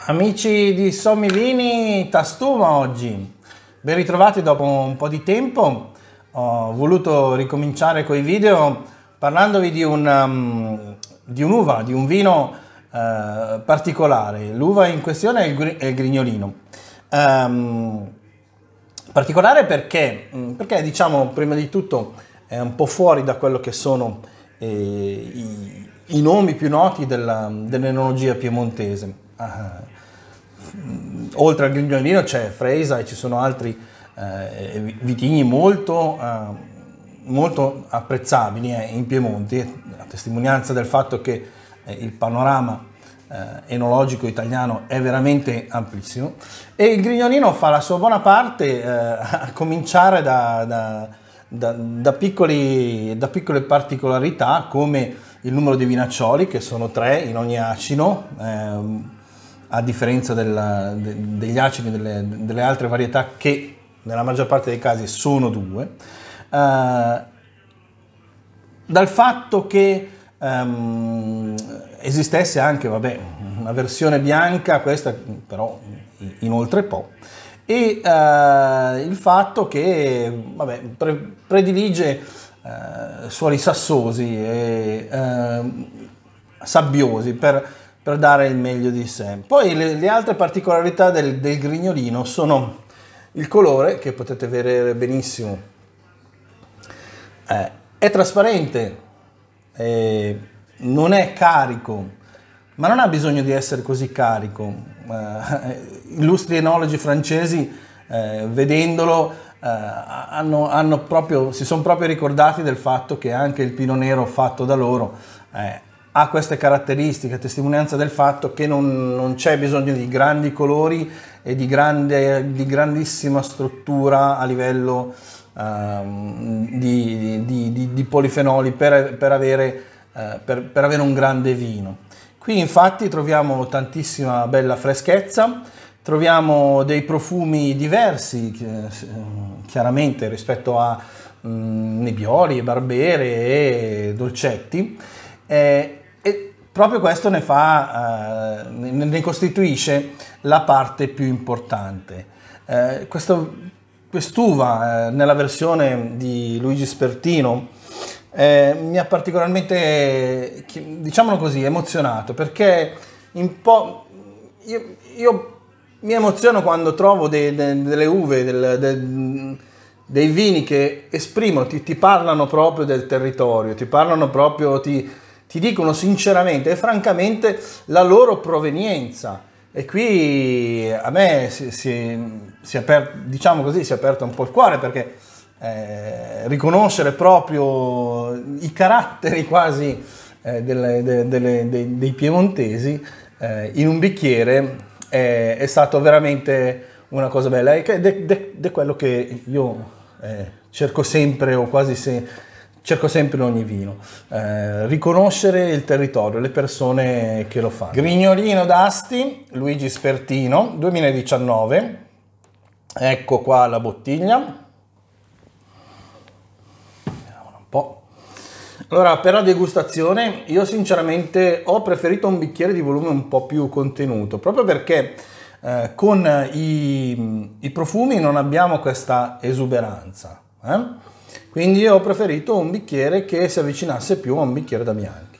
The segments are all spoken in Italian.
Amici di Sommi Vini, Tastuma oggi. Ben ritrovati dopo un po' di tempo. Ho voluto ricominciare con i video parlandovi di, un, um, di un'uva, di un vino uh, particolare. L'uva in questione è il, gr- è il grignolino. Um, particolare perché, mm, perché, diciamo, prima di tutto è un po' fuori da quello che sono eh, i, i, nomi più noti della, dell'enologia piemontese eh, oltre al Grignolino c'è Fresa e ci sono altri eh, vitigni molto, eh, molto apprezzabili eh, in Piemonte, a testimonianza del fatto che eh, il panorama enologico italiano è veramente amplissimo e il Grignolino fa la sua buona parte a cominciare da, da da, da, piccoli, da, piccole particolarità come il numero di vinaccioli che sono tre in ogni acino, ehm, a differenza della, de, degli acini delle, delle, altre varietà che nella maggior parte dei casi sono due, eh, dal fatto che ehm, esistesse anche vabbè, una versione bianca, questa però in oltre po', e eh, il fatto che vabbè, pre- predilige eh, suoli sassosi e ehm, sabbiosi per per dare il meglio di sé. Poi le, le altre particolarità del, del grignolino sono il colore, che potete vedere benissimo, eh, è trasparente, eh, non è carico, ma non ha bisogno di essere così carico. Eh, illustri enologi francesi, eh, vedendolo, eh, hanno, hanno proprio, si sono proprio ricordati del fatto che anche il pino nero fatto da loro eh, ha queste caratteristiche, testimonianza del fatto che non, non c'è bisogno di grandi colori e di, grande, di grandissima struttura a livello ehm, di, di, di, polifenoli per, per, avere, eh, per, per avere un grande vino. Qui infatti troviamo tantissima bella freschezza, troviamo dei profumi diversi chiaramente rispetto a mm, nebbioli, barbere e dolcetti eh, proprio questo ne, fa, eh, ne costituisce la parte più importante. Eh, questo, quest'uva eh, nella versione di Luigi Spertino eh, mi ha particolarmente, diciamolo così, emozionato perché io, io, mi emoziono quando trovo de, de, delle uve, del, de, dei vini che esprimono, ti, ti, parlano proprio del territorio, ti parlano proprio, ti, ti dicono sinceramente e francamente la loro provenienza. E qui a me si, si, si, è, aperto, diciamo così, si è aperto un po' il cuore perché eh, riconoscere proprio i caratteri quasi eh, delle, delle, delle, dei, dei, piemontesi eh, in un bicchiere è, è stato veramente una cosa bella ed è quello che io eh, cerco sempre o quasi sempre cerco sempre in ogni vino, eh, riconoscere il territorio, le persone che lo fanno. Grignolino d'Asti, Luigi Spertino, 2019, ecco qua la bottiglia. un po'. Allora, per la degustazione, io sinceramente ho preferito un bicchiere di volume un po' più contenuto, proprio perché eh, con i, i, profumi non abbiamo questa esuberanza. Eh? Quindi ho preferito un bicchiere che si avvicinasse più a un bicchiere da bianchi.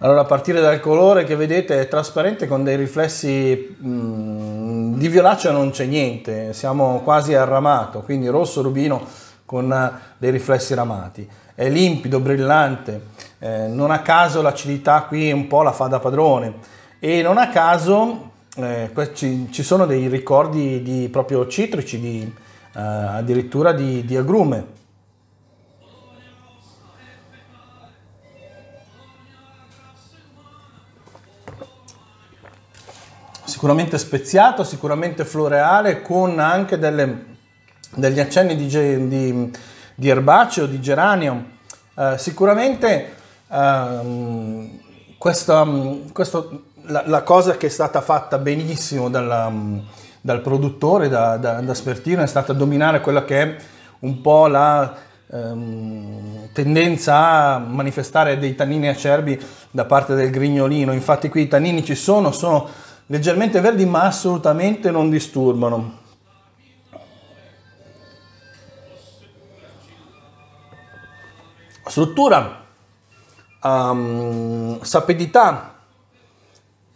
Allora, a partire dal colore che vedete è trasparente con dei riflessi mh, mm, di violaceo non c'è niente, siamo quasi al ramato, quindi rosso rubino con eh, dei riflessi ramati. È limpido, brillante, eh, non a caso l'acidità qui un po' la fa da padrone e non a caso eh, ci, ci, sono dei ricordi di, proprio citrici, di, eh, addirittura di, di agrume. Sicuramente speziato, sicuramente floreale, con anche delle, degli accenni di, di, di erbaceo, di geranio. Eh, sicuramente eh, questa, mm, questa, la, la, cosa che è stata fatta benissimo dalla mm, dal produttore, da, da, da Spertino, è stata dominare quella che è un po' la ehm, tendenza a manifestare dei tannini acerbi da parte del grignolino. Infatti qui i tannini ci sono, sono leggermente verdi ma assolutamente non disturbano. Struttura, um, sapidità,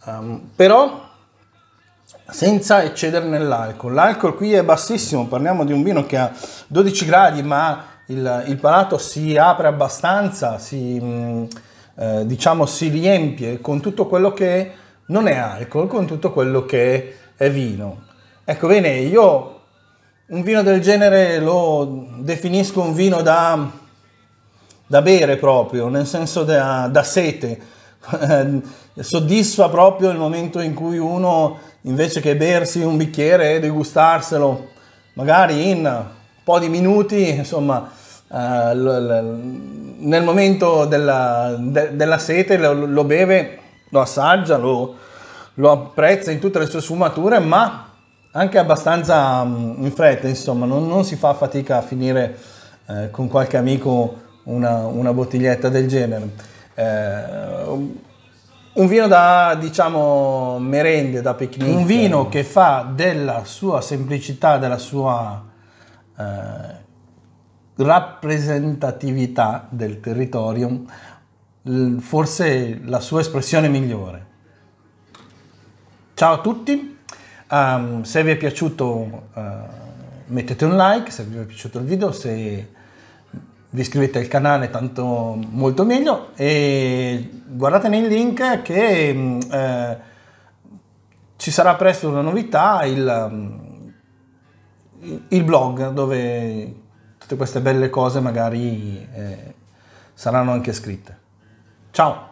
um, però senza eccedere nell'alcol. L'alcol qui è bassissimo, parliamo di un vino che ha 12 gradi, ma il, il palato si apre abbastanza, si, mm, eh, diciamo, si riempie con tutto quello che non è alcol, con tutto quello che è vino. Ecco, bene, io un vino del genere lo definisco un vino da, da bere proprio, nel senso da, da sete, soddisfa proprio il momento in cui uno invece che bersi un bicchiere e degustarselo magari in un po' di minuti, insomma, eh, nel momento della, de, della sete lo, lo, beve, lo assaggia, lo, lo, apprezza in tutte le sue sfumature, ma anche abbastanza mm, in fretta, insomma, non, non si fa fatica a finire eh, con qualche amico una, una, bottiglietta del genere. Eh, un vino da, diciamo, merende, da picnic. Un vino che fa della sua semplicità, della sua eh, rappresentatività del territorio, forse la sua espressione migliore. Ciao a tutti, um, se vi è piaciuto uh, mettete un like, se vi è piaciuto il video, se vi iscrivete al canale tanto molto meglio e guardate nei link che mm, eh, ci sarà presto una novità, il, mm, il, blog dove tutte queste belle cose magari eh, saranno anche scritte. Ciao!